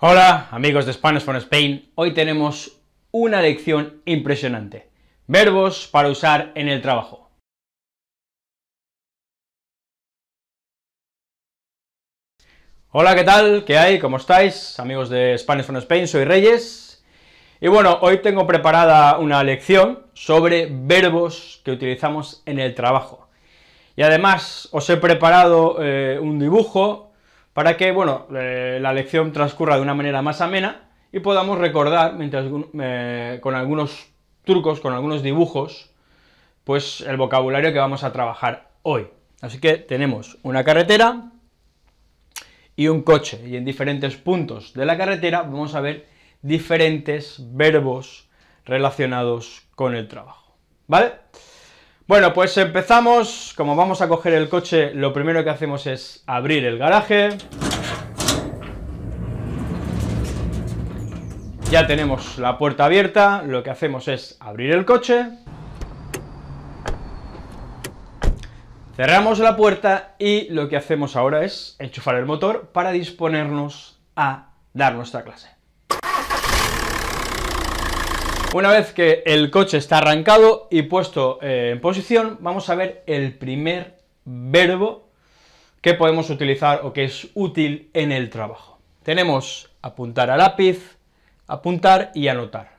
Hola amigos de Spanish from Spain, hoy tenemos una lección impresionante. Verbos para usar en el trabajo. Hola, ¿qué tal? ¿Qué hay? ¿Cómo estáis? Amigos de Spanish from Spain, soy Reyes. Y bueno, hoy tengo preparada una lección sobre verbos que utilizamos en el trabajo. Y además os he preparado eh, un dibujo para que, bueno, eh, la lección transcurra de una manera más amena y podamos recordar, mientras, eh, con algunos trucos, con algunos dibujos, pues el vocabulario que vamos a trabajar hoy. Así que tenemos una carretera y un coche, y en diferentes puntos de la carretera vamos a ver diferentes verbos relacionados con el trabajo, ¿vale? Bueno, pues empezamos. Como vamos a coger el coche, lo primero que hacemos es abrir el garaje. Ya tenemos la puerta abierta, lo que hacemos es abrir el coche. Cerramos la puerta y lo que hacemos ahora es enchufar el motor para disponernos a dar nuestra clase. Una vez que el coche está arrancado y puesto eh, en posición, vamos a ver el primer verbo que podemos utilizar o que es útil en el trabajo. Tenemos apuntar a lápiz, apuntar y anotar.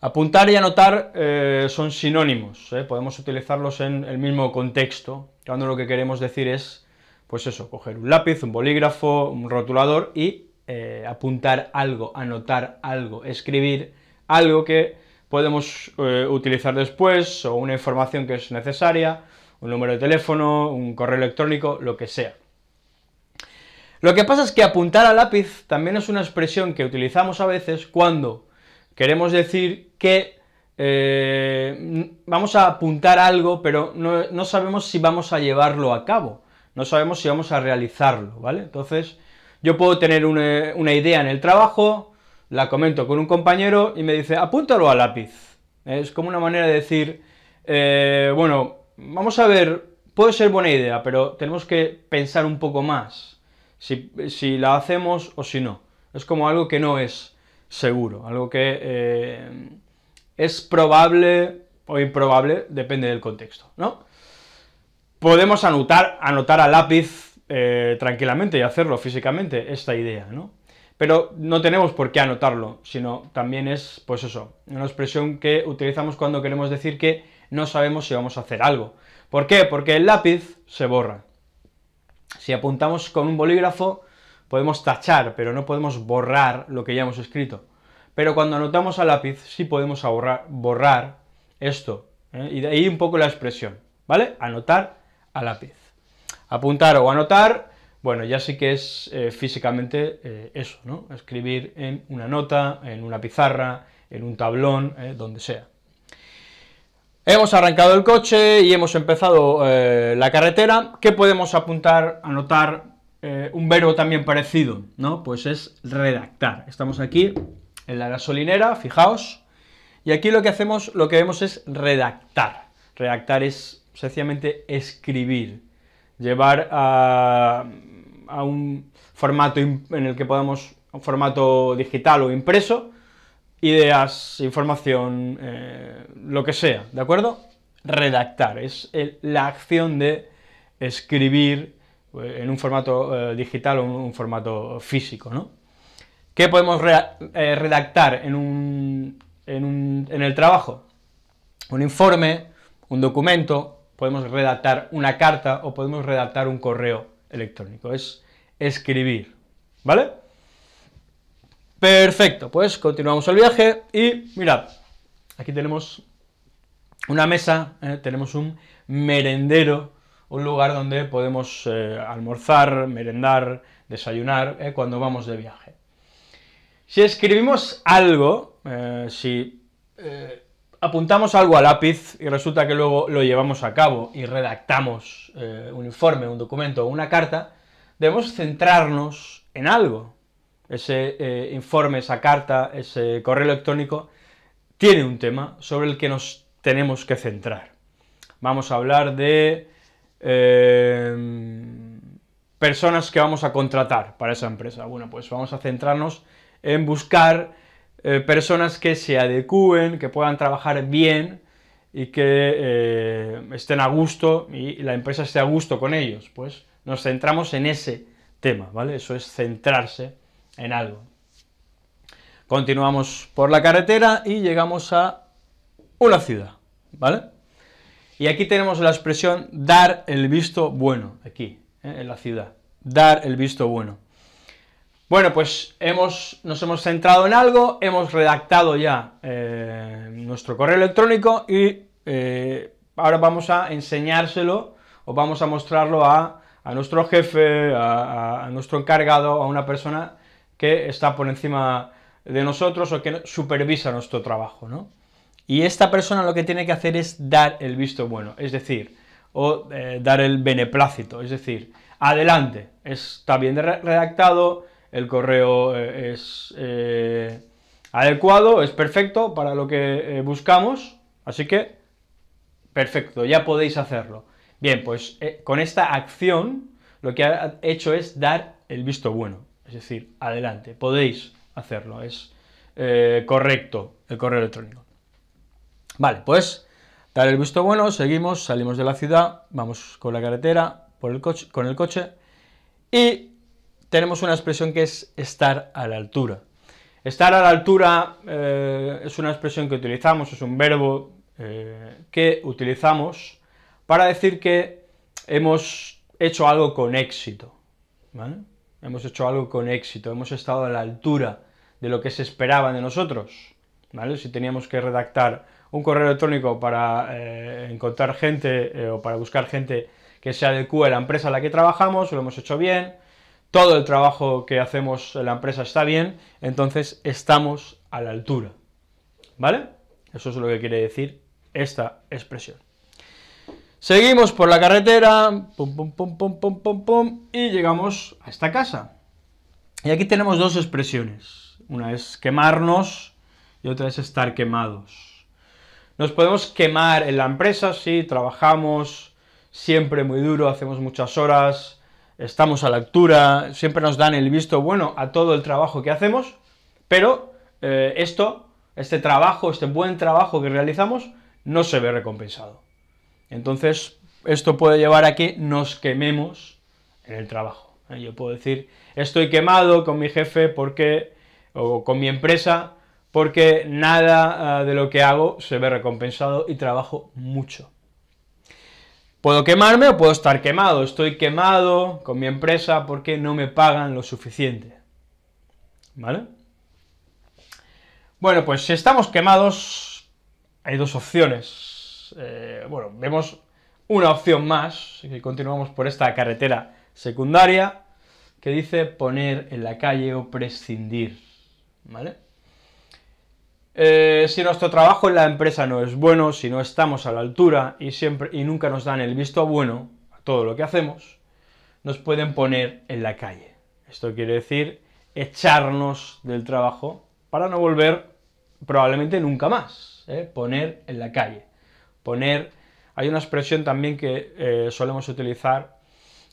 Apuntar y anotar eh, son sinónimos, eh. podemos utilizarlos en el mismo contexto, cuando lo que queremos decir es, pues eso, coger un lápiz, un bolígrafo, un rotulador y apuntar algo, anotar algo, escribir algo que podemos eh, utilizar después o una información que es necesaria, un número de teléfono, un correo electrónico, lo que sea. Lo que pasa es que apuntar a lápiz también es una expresión que utilizamos a veces cuando queremos decir que eh, vamos a apuntar algo, pero no, sabemos si vamos a llevarlo a cabo, no sabemos si vamos a realizarlo, ¿vale? Entonces, yo puedo tener una, eh, una idea en el trabajo, la comento con un compañero y me dice, apúntalo a lápiz. Es como una manera de decir, eh, bueno, vamos a ver, puede ser buena idea, pero tenemos que pensar un poco más si, la hacemos o si no. Es como algo que no es seguro, algo que eh, es probable o improbable, depende del contexto, ¿no? Podemos anotar, anotar a lápiz eh, tranquilamente y hacerlo físicamente, esta idea, ¿no? Pero no tenemos por qué anotarlo, sino también es, pues eso, una expresión que utilizamos cuando queremos decir que no sabemos si vamos a hacer algo. ¿Por qué? Porque el lápiz se borra. Si apuntamos con un bolígrafo, podemos tachar, pero no podemos borrar lo que ya hemos escrito. Pero cuando anotamos a lápiz, sí podemos borrar esto, ¿eh? y de ahí un poco la expresión, ¿vale? Anotar a lápiz. Apuntar o anotar bueno, ya sí que es eh, físicamente eh, eso, ¿no? Escribir en una nota, en una pizarra, en un tablón, eh, donde sea. Hemos arrancado el coche y hemos empezado la carretera. ¿Qué podemos apuntar, anotar? un verbo también parecido, ¿no? Pues es redactar. Estamos aquí en la gasolinera, fijaos, y aquí lo que hacemos, lo que vemos es redactar. Redactar es sencillamente escribir, llevar a, un formato en el que podamos, un formato digital o impreso, ideas, información, eh, lo que sea, ¿de acuerdo? Redactar, es eh, la acción de escribir eh, en un formato digital o en un formato físico, ¿no? ¿Qué podemos redactar en, un, en, un, en el trabajo? Un informe, un documento, podemos redactar una carta o podemos redactar un correo electrónico, es escribir, ¿vale? Perfecto, pues continuamos el viaje y mirad, aquí tenemos una mesa, eh, tenemos un merendero, un lugar donde podemos eh, almorzar, merendar, desayunar eh, cuando vamos de viaje. Si escribimos algo, si apuntamos algo a lápiz y resulta que luego lo llevamos a cabo y redactamos eh, un informe, un documento o una carta, debemos centrarnos en algo. Ese eh, informe, esa carta, ese correo electrónico tiene un tema sobre el que nos tenemos que centrar. Vamos a hablar de eh, personas que vamos a contratar para esa empresa. Bueno, pues vamos a centrarnos en buscar eh, personas que se adecúen, que puedan trabajar bien y que eh, estén a gusto y la empresa esté a gusto con ellos. Pues nos centramos en ese tema, ¿vale? Eso es centrarse en algo. Continuamos por la carretera y llegamos a una ciudad, ¿vale? Y aquí tenemos la expresión dar el visto bueno, aquí, ¿eh? en la ciudad, dar el visto bueno. Bueno, pues hemos, nos hemos centrado en algo, hemos redactado ya eh, nuestro correo electrónico y eh, ahora vamos a enseñárselo o vamos a mostrarlo a, nuestro jefe, a, nuestro encargado, a una persona que está por encima de nosotros o que supervisa nuestro trabajo, ¿no? Y esta persona lo que tiene que hacer es dar el visto bueno, es decir, o eh, dar el beneplácito, es decir, adelante, está bien redactado, el correo eh, es eh, adecuado, es perfecto para lo que eh, buscamos, así que perfecto, ya podéis hacerlo. Bien, pues con esta acción lo que ha hecho es dar el visto bueno, es decir, adelante, podéis hacerlo, es correcto el correo electrónico. Vale, pues dar el visto bueno, seguimos, salimos de la ciudad, vamos con la carretera, con el coche y tenemos una expresión que es estar a la altura. Estar a la altura eh, es una expresión que utilizamos, es un verbo eh, que utilizamos para decir que hemos hecho algo con éxito, Hemos hecho algo con éxito, hemos estado a la altura de lo que se esperaba de nosotros, Si teníamos que redactar un correo electrónico para eh, encontrar gente o para buscar gente que se adecue a la empresa a la que trabajamos, lo hemos hecho bien, todo el trabajo que hacemos en la empresa está bien, entonces estamos a la altura. ¿Vale? Eso es lo que quiere decir esta expresión. Seguimos por la carretera, pum, pum, pum, pum, pum, pum, y llegamos a esta casa. Y aquí tenemos dos expresiones. Una es quemarnos y otra es estar quemados. Nos podemos quemar en la empresa si trabajamos siempre muy duro, hacemos muchas horas, estamos a la altura, siempre nos dan el visto bueno a todo el trabajo que hacemos, pero eh, esto, este trabajo, este buen trabajo que realizamos, no se ve recompensado. Entonces, esto puede llevar a que nos quememos en el trabajo. ¿eh? Yo puedo decir, estoy quemado con mi jefe porque, o con mi empresa, porque nada ah, de lo que hago se ve recompensado y trabajo mucho. Puedo quemarme o puedo estar quemado. Estoy quemado con mi empresa porque no me pagan lo suficiente. ¿Vale? Bueno, pues si estamos quemados, hay dos opciones. Eh, bueno, vemos una opción más, y continuamos por esta carretera secundaria, que dice poner en la calle o prescindir. ¿Vale? Eh, si nuestro trabajo en la empresa no es bueno, si no estamos a la altura y, siempre, y nunca nos dan el visto bueno a todo lo que hacemos, nos pueden poner en la calle. Esto quiere decir echarnos del trabajo para no volver probablemente nunca más. ¿eh? Poner en la calle. Poner... Hay una expresión también que eh, solemos utilizar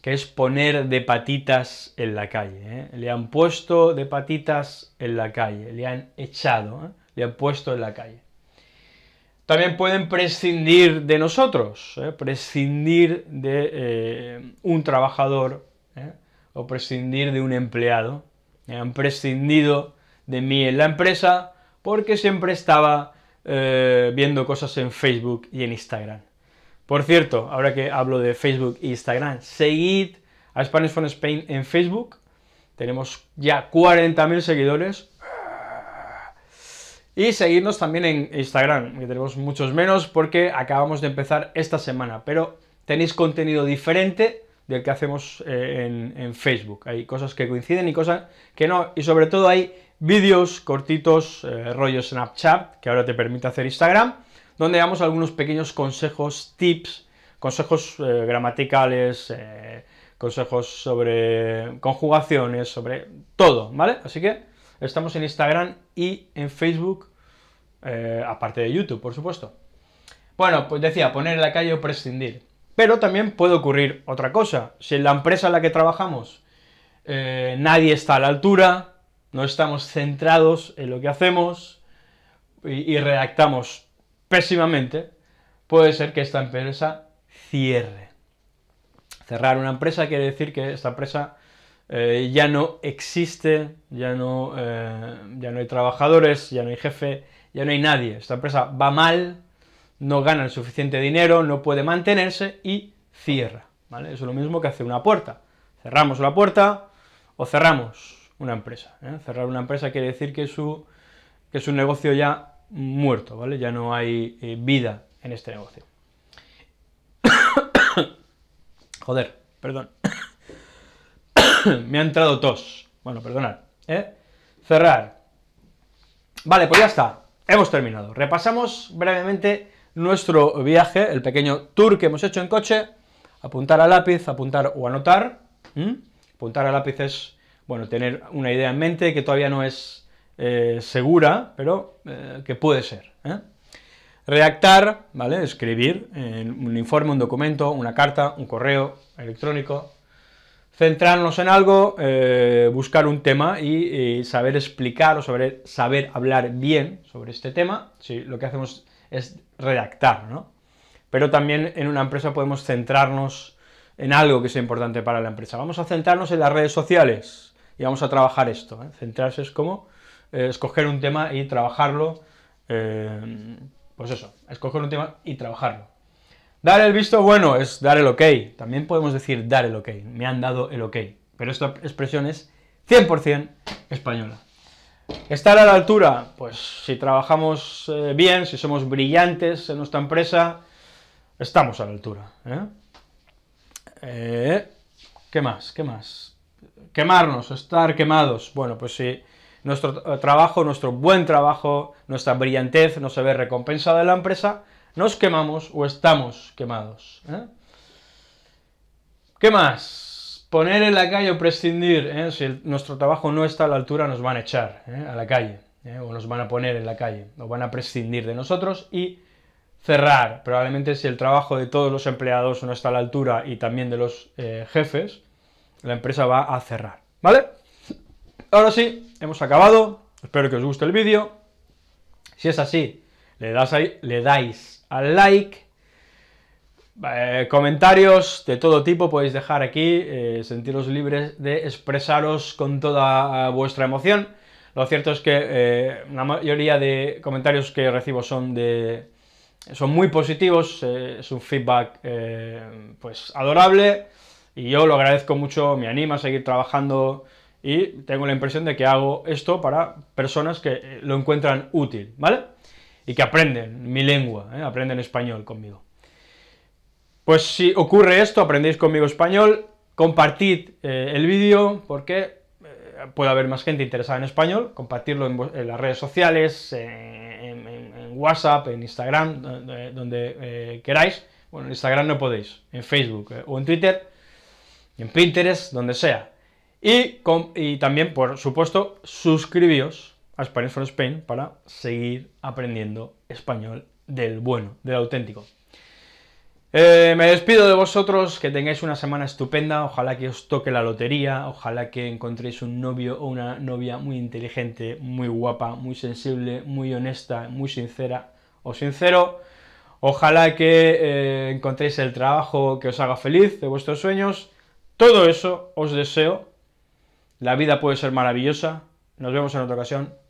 que es poner de patitas en la calle. Le han puesto de patitas en la calle, le han echado le han puesto en la calle. También pueden prescindir de nosotros, ¿eh? prescindir de eh, un trabajador ¿eh? o prescindir de un empleado. Han prescindido de mí en la empresa porque siempre estaba viendo cosas en Facebook y en Instagram. Por cierto, ahora que hablo de Facebook e Instagram, seguid a Spanish from Spain en Facebook. Tenemos ya 40.000 seguidores y seguirnos también en Instagram, que tenemos muchos menos porque acabamos de empezar esta semana, pero tenéis contenido diferente del que hacemos eh, en, Facebook. Hay cosas que coinciden y cosas que no, y sobre todo hay vídeos cortitos, rollos eh, rollo Snapchat, que ahora te permite hacer Instagram, donde damos algunos pequeños consejos, tips, consejos eh, gramaticales, consejos sobre conjugaciones, sobre todo, ¿vale? Así que estamos en Instagram y en Facebook, eh, aparte de YouTube, por supuesto. Bueno, pues decía, poner la calle o prescindir. Pero también puede ocurrir otra cosa. Si en la empresa en la que trabajamos eh, nadie está a la altura, no estamos centrados en lo que hacemos y, y redactamos pésimamente, puede ser que esta empresa cierre. Cerrar una empresa quiere decir que esta empresa eh, ya no existe, ya no, eh, ya no hay trabajadores, ya no hay jefe, ya no hay nadie. Esta empresa va mal, no gana el suficiente dinero, no puede mantenerse y cierra. ¿vale? es lo mismo que hacer una puerta. Cerramos la puerta o cerramos una empresa. ¿eh? Cerrar una empresa quiere decir que, su, que es un negocio ya muerto, ¿vale? Ya no hay vida en este negocio. Joder, perdón. me ha entrado tos. Bueno, perdonad. ¿eh? Cerrar. Vale, pues ya está. Hemos terminado. Repasamos brevemente nuestro viaje, el pequeño tour que hemos hecho en coche. Apuntar a lápiz, apuntar o anotar. Apuntar a lápiz es, bueno, tener una idea en mente que todavía no es eh, segura, pero eh, que puede ser. ¿eh? Reactar, ¿vale? Escribir un informe, un documento, una carta, un correo electrónico, centrarnos en algo, eh, buscar un tema y, saber explicar o saber, hablar bien sobre este tema, si lo que hacemos es redactar, ¿no? Pero también en una empresa podemos centrarnos en algo que sea importante para la empresa. Vamos a centrarnos en las redes sociales y vamos a trabajar esto. ¿eh? Centrarse es como eh, escoger un tema y trabajarlo, pues eso, escoger un tema y trabajarlo. Dar el visto bueno es dar el ok. También podemos decir dar el ok. Me han dado el ok. Pero esta expresión es 100% española. Estar a la altura, pues si trabajamos eh, bien, si somos brillantes en nuestra empresa, estamos a la altura. ¿eh? eh qué más? ¿Qué más? Quemarnos, estar quemados. Bueno, pues si nuestro eh, trabajo, nuestro buen trabajo, nuestra brillantez no se ve recompensada en la empresa, nos quemamos o estamos quemados. ¿eh? ¿Qué más? Poner en la calle o prescindir, ¿eh? si nuestro trabajo no está a la altura nos van a echar ¿eh? a la calle, o nos van a poner en la calle, o van a prescindir de nosotros y cerrar. Probablemente si el trabajo de todos los empleados no está a la altura y también de los jefes, la empresa va a cerrar, ¿vale? Ahora sí, hemos acabado, espero que os guste el vídeo, si es así, le, das ahí, le dais al like. Eh, comentarios de todo tipo podéis dejar aquí, eh, sentiros libres de expresaros con toda eh, vuestra emoción. Lo cierto es que la mayoría de comentarios que recibo son de son muy positivos, es un feedback pues adorable y yo lo agradezco mucho, me anima a seguir trabajando y tengo la impresión de que hago esto para personas que lo encuentran útil, ¿vale? que aprenden mi lengua, ¿eh? aprenden español conmigo. Pues si ocurre esto, aprendéis conmigo español, compartid eh, el vídeo porque eh, puede haber más gente interesada en español, compartirlo en, las redes sociales, en, WhatsApp, en Instagram, donde, queráis. Bueno, en Instagram no podéis, en Facebook o en Twitter, en Pinterest, donde sea. Y, y también, por supuesto, suscribíos a Spanish for Spain para seguir aprendiendo español del bueno, del auténtico. Eh, me despido de vosotros, que tengáis una semana estupenda, ojalá que os toque la lotería, ojalá que encontréis un novio o una novia muy inteligente, muy guapa, muy sensible, muy honesta, muy sincera o sincero. Ojalá que eh, encontréis el trabajo que os haga feliz, de vuestros sueños. Todo eso os deseo. La vida puede ser maravillosa. Nos vemos en otra ocasión.